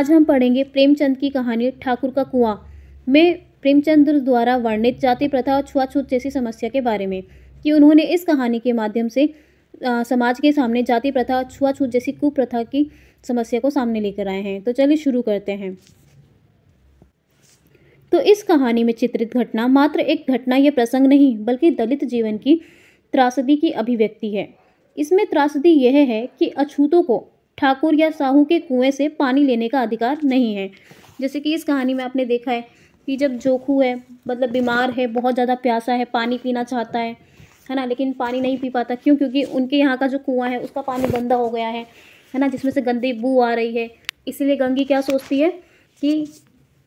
आज हम पढ़ेंगे प्रेमचंद की कहानी ठाकुर का कुआं में प्रेमचंद द्वारा वर्णित जाति प्रथा और छुआछूत जैसी समस्या के बारे में कि उन्होंने इस कहानी के माध्यम से आ, समाज के सामने जाति प्रथा और छुआछूत जैसी कुप्रथा की समस्या को सामने लेकर आए हैं तो चलिए शुरू करते हैं तो इस कहानी में चित्रित घटना मात्र एक घटना या प्रसंग नहीं बल्कि दलित जीवन की त्रासदी की अभिव्यक्ति है इसमें त्रासदी यह है कि अछूतों को ठाकुर या साहू के कुएं से पानी लेने का अधिकार नहीं है जैसे कि इस कहानी में आपने देखा है कि जब जोखू है मतलब बीमार है बहुत ज़्यादा प्यासा है पानी पीना चाहता है है ना लेकिन पानी नहीं पी पाता क्यों क्योंकि उनके यहाँ का जो कुआँ है उसका पानी गंदा हो गया है है ना जिसमें से गंदी बू आ रही है इसीलिए गंगी क्या सोचती है कि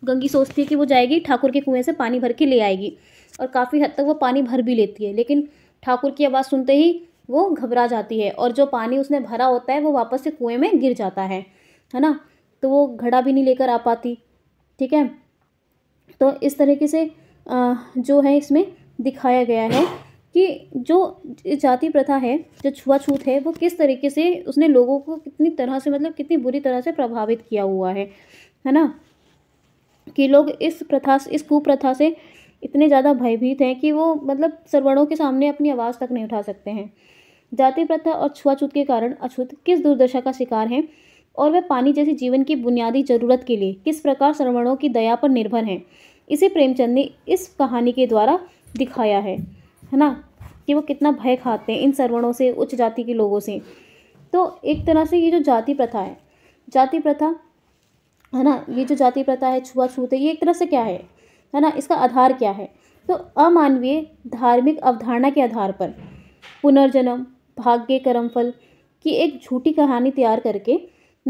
गंगी सोचती है कि वो जाएगी ठाकुर के कुएं से पानी भर के ले आएगी और काफ़ी हद तक वो पानी भर भी लेती है लेकिन ठाकुर की आवाज़ सुनते ही वो घबरा जाती है और जो पानी उसने भरा होता है वो वापस से कुएं में गिर जाता है है ना तो वो घड़ा भी नहीं लेकर आ पाती ठीक है तो इस तरीके से जो है इसमें दिखाया गया है कि जो जाति प्रथा है जो छुआछूत है वो किस तरीके से उसने लोगों को कितनी तरह से मतलब कितनी बुरी तरह से प्रभावित किया हुआ है है ना कि लोग इस प्रथा इस कुप्रथा से इतने ज़्यादा भयभीत हैं कि वो मतलब सरवणों के सामने अपनी आवाज़ तक नहीं उठा सकते हैं जाति प्रथा और छुआछूत के कारण अछूत किस दुर्दशा का शिकार हैं और वे पानी जैसे जीवन की बुनियादी ज़रूरत के लिए किस प्रकार सरवणों की दया पर निर्भर हैं इसे प्रेमचंद ने इस कहानी के द्वारा दिखाया है है ना कि वो कितना भय खाते हैं इन सरवणों से उच्च जाति के लोगों से तो एक तरह से ये जो जाति प्रथा है जाति प्रथा है ना ये जो जाति प्रथा है छुआछूत है ये एक तरह से क्या है है ना इसका आधार क्या है तो अमानवीय धार्मिक अवधारणा के आधार पर पुनर्जन्म भाग्य कर्मफल की एक झूठी कहानी तैयार करके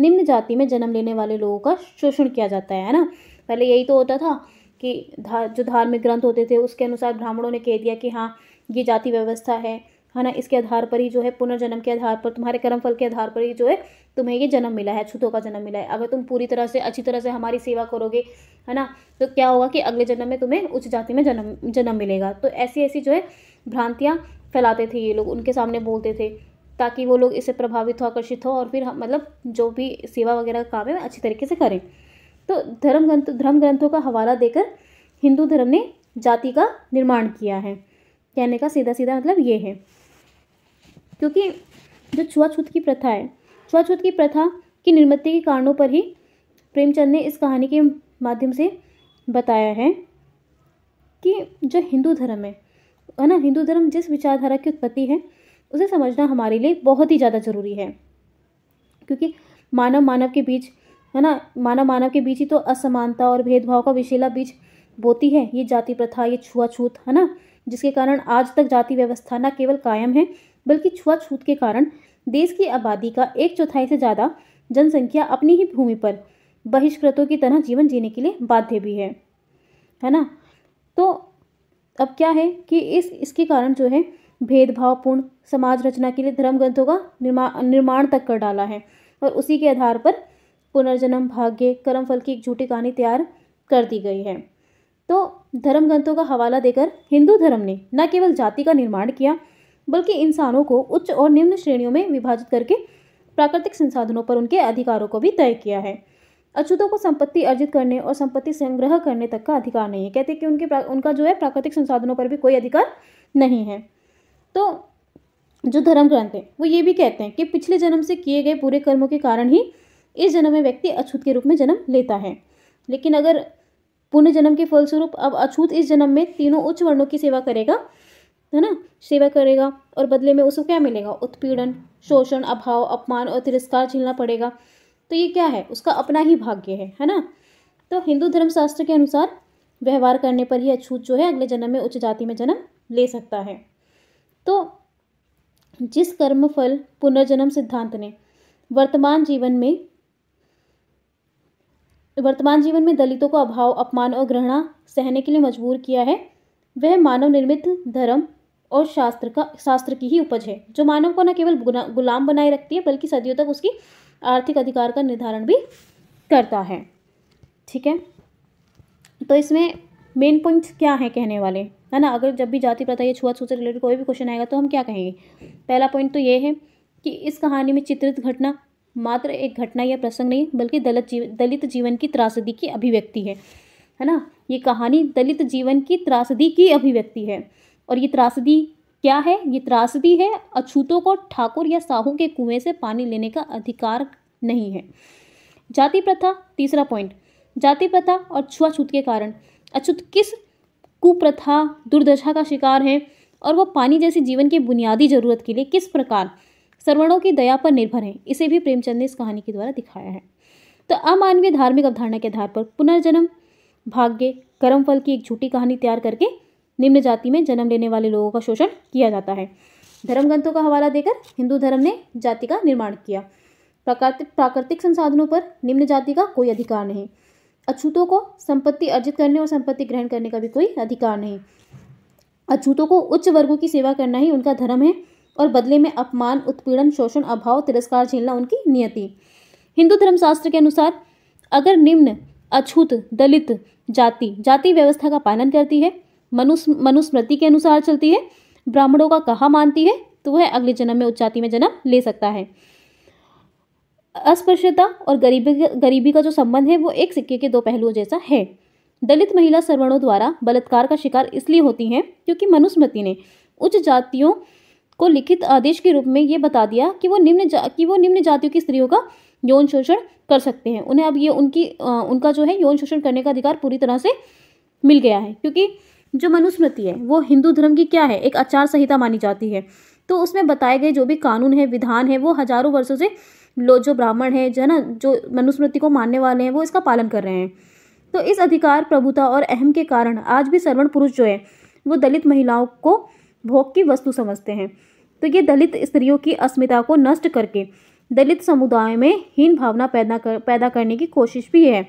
निम्न जाति में जन्म लेने वाले लोगों का शोषण किया जाता है ना पहले यही तो होता था कि धा, जो धार्मिक ग्रंथ होते थे उसके अनुसार ब्राह्मणों ने कह दिया कि हाँ ये जाति व्यवस्था है है ना इसके आधार पर ही जो है पुनर्जन्म के आधार पर तुम्हारे कर्म फल के आधार पर ही जो है तुम्हें ये जन्म मिला है छुतों का जन्म मिला है अगर तुम पूरी तरह से अच्छी तरह से हमारी सेवा करोगे है ना तो क्या होगा कि अगले जन्म में तुम्हें उच्च जाति में जन्म जन्म मिलेगा तो ऐसी ऐसी जो है भ्रांतियाँ फैलाते थे ये लोग उनके सामने बोलते थे ताकि वो लोग इससे प्रभावित हो आकर्षित हो और फिर मतलब जो भी सेवा वगैरह का काम है अच्छी तरीके से करें तो धर्म ग्रंथ धर्म ग्रंथों का हवाला देकर हिंदू धर्म ने जाति का निर्माण किया है कहने का सीधा सीधा मतलब ये है क्योंकि जो छुआछूत की प्रथा है छुआछूत की प्रथा की निर्मित के कारणों पर ही प्रेमचंद ने इस कहानी के माध्यम से बताया है कि जो हिंदू धर्म है है ना हिंदू धर्म जिस विचारधारा की उत्पत्ति है उसे समझना हमारे लिए बहुत ही ज़्यादा ज़रूरी है क्योंकि मानव मानव के बीच है ना मानव मानव के बीच ही तो असमानता और भेदभाव का विशेला बीज बोती है ये जाति प्रथा ये छुआछूत है ना जिसके कारण आज तक जाति व्यवस्था न केवल कायम है बल्कि छुआछूत के कारण देश की आबादी का एक चौथाई से ज़्यादा जनसंख्या अपनी ही भूमि पर बहिष्कृतों की तरह जीवन जीने के लिए बाध्य भी है है ना तो अब क्या है कि इस इसके कारण जो है भेदभावपूर्ण समाज रचना के लिए धर्म ग्रंथों का निर्मा निर्माण तक कर डाला है और उसी के आधार पर पुनर्जन्म भाग्य कर्म फल की एक झूठी कहानी तैयार कर दी गई है तो धर्म ग्रंथों का हवाला देकर हिंदू धर्म ने न केवल जाति का निर्माण किया बल्कि इंसानों को उच्च और निम्न श्रेणियों में विभाजित करके प्राकृतिक संसाधनों पर उनके अधिकारों को भी तय किया है अछूतों को संपत्ति अर्जित करने और संपत्ति संग्रह करने तक का अधिकार नहीं है कहते हैं कि उनके उनका जो है प्राकृतिक संसाधनों पर भी कोई अधिकार नहीं है तो जो धर्म ग्रंथ है वो ये भी कहते हैं कि पिछले जन्म से किए गए पूरे कर्मों के कारण ही इस जन्म में व्यक्ति अछूत के रूप में जन्म लेता है लेकिन अगर पुण्य जन्म के फलस्वरूप अब अछूत इस जन्म में तीनों उच्च वर्णों की सेवा करेगा है ना सेवा करेगा और बदले में उसको क्या मिलेगा उत्पीड़न शोषण अभाव अपमान और तिरस्कार झेलना पड़ेगा तो ये क्या है उसका अपना ही भाग्य है है ना तो हिंदू धर्मशास्त्र के अनुसार व्यवहार करने पर ही अछूत जो है अगले जन्म में उच्च जाति में जन्म ले सकता है तो जिस कर्म फल पुनर्जन्म सिद्धांत ने वर्तमान जीवन में वर्तमान जीवन में दलितों को अभाव अपमान और ग्रहणा सहने के लिए मजबूर किया है वह मानव निर्मित धर्म और शास्त्र का शास्त्र की ही उपज है जो मानव को न केवल गुलाम बनाए रखती है बल्कि सदियों तक उसकी आर्थिक अधिकार का निर्धारण भी करता है ठीक है तो इसमें मेन पॉइंट क्या है कहने वाले है ना अगर जब भी जाति प्रथा या छुआछूत से रिलेटेड कोई भी क्वेश्चन आएगा तो हम क्या कहेंगे पहला पॉइंट तो ये है कि इस कहानी में चित्रित घटना मात्र एक घटना या प्रसंग नहीं बल्कि दलित जीव दलित जीवन की त्रासदी की अभिव्यक्ति है है ना ये कहानी दलित जीवन की त्रासदी की अभिव्यक्ति है और ये त्रासदी क्या है ये त्रासदी है अछूतों को ठाकुर या साहू के कुएं से पानी लेने का अधिकार नहीं है जाति प्रथा तीसरा पॉइंट जाति प्रथा और छुआछूत के कारण अछूत किस कुप्रथा दुर्दशा का शिकार है और वह पानी जैसी जीवन की बुनियादी जरूरत के लिए किस प्रकार सर्वणों की दया पर निर्भर है इसे भी प्रेमचंद ने इस कहानी के द्वारा दिखाया है तो अमानवीय धार्मिक अवधारणा के आधार पर पुनर्जन्म भाग्य कर्मफल की एक झूठी कहानी तैयार करके निम्न जाति में जन्म लेने वाले लोगों का शोषण किया जाता है धर्म ग्रंथों का हवाला देकर हिंदू धर्म ने जाति का निर्माण किया प्राकृतिक प्राकृतिक संसाधनों पर निम्न जाति का कोई अधिकार नहीं अछूतों को संपत्ति अर्जित करने और संपत्ति ग्रहण करने का भी कोई अधिकार नहीं अछूतों को उच्च वर्गों की सेवा करना ही उनका धर्म है और बदले में अपमान उत्पीड़न शोषण अभाव तिरस्कार झेलना उनकी नियति हिंदू धर्मशास्त्र के अनुसार अगर निम्न अछूत दलित जाति जाति व्यवस्था का पालन करती है मनुस् मनुस्मृति के अनुसार चलती है ब्राह्मणों का कहा मानती है तो वह अगले जन्म में उच्च जाति में जन्म ले सकता है अस्पृश्यता और गरीबी गरीबी का जो संबंध है वो एक सिक्के के दो पहलुओं जैसा है दलित महिला सर्वणों द्वारा बलात्कार का शिकार इसलिए होती हैं क्योंकि मनुस्मृति ने उच्च जातियों को लिखित आदेश के रूप में ये बता दिया कि वो निम्न जा कि वो निम्न जातियों की स्त्रियों का यौन शोषण कर सकते हैं उन्हें अब ये उनकी उनका जो है यौन शोषण करने का अधिकार पूरी तरह से मिल गया है क्योंकि जो मनुस्मृति है वो हिंदू धर्म की क्या है एक आचार संहिता मानी जाती है तो उसमें बताए गए जो भी कानून है विधान है वो हजारों वर्षों से लो जो ब्राह्मण है जो ना जो मनुस्मृति को मानने वाले हैं वो इसका पालन कर रहे हैं तो इस अधिकार प्रभुता और अहम के कारण आज भी सर्वण पुरुष जो है वो दलित महिलाओं को भोग की वस्तु समझते हैं तो ये दलित स्त्रियों की अस्मिता को नष्ट करके दलित समुदाय में हीन भावना पैदा कर पैदा करने की कोशिश भी है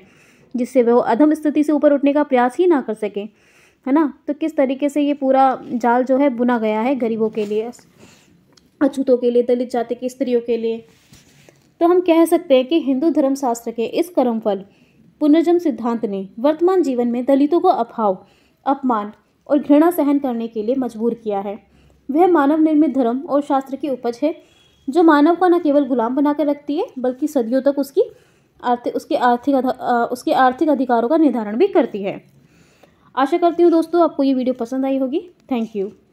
जिससे वह अधम स्थिति से ऊपर उठने का प्रयास ही ना कर सके है ना तो किस तरीके से ये पूरा जाल जो है बुना गया है गरीबों के लिए अछूतों के लिए दलित जाति की स्त्रियों के लिए तो हम कह सकते हैं कि हिंदू धर्मशास्त्र के इस कर्मफल पुनर्जन्म सिद्धांत ने वर्तमान जीवन में दलितों को अभाव अपमान और घृणा सहन करने के लिए मजबूर किया है वह मानव निर्मित धर्म और शास्त्र की उपज है जो मानव को न केवल गुलाम बनाकर रखती है बल्कि सदियों तक उसकी आर्थिक उसके आर्थिक उसके आर्थिक अधिकारों का निर्धारण भी करती है आशा करती हूँ दोस्तों आपको ये वीडियो पसंद आई होगी थैंक यू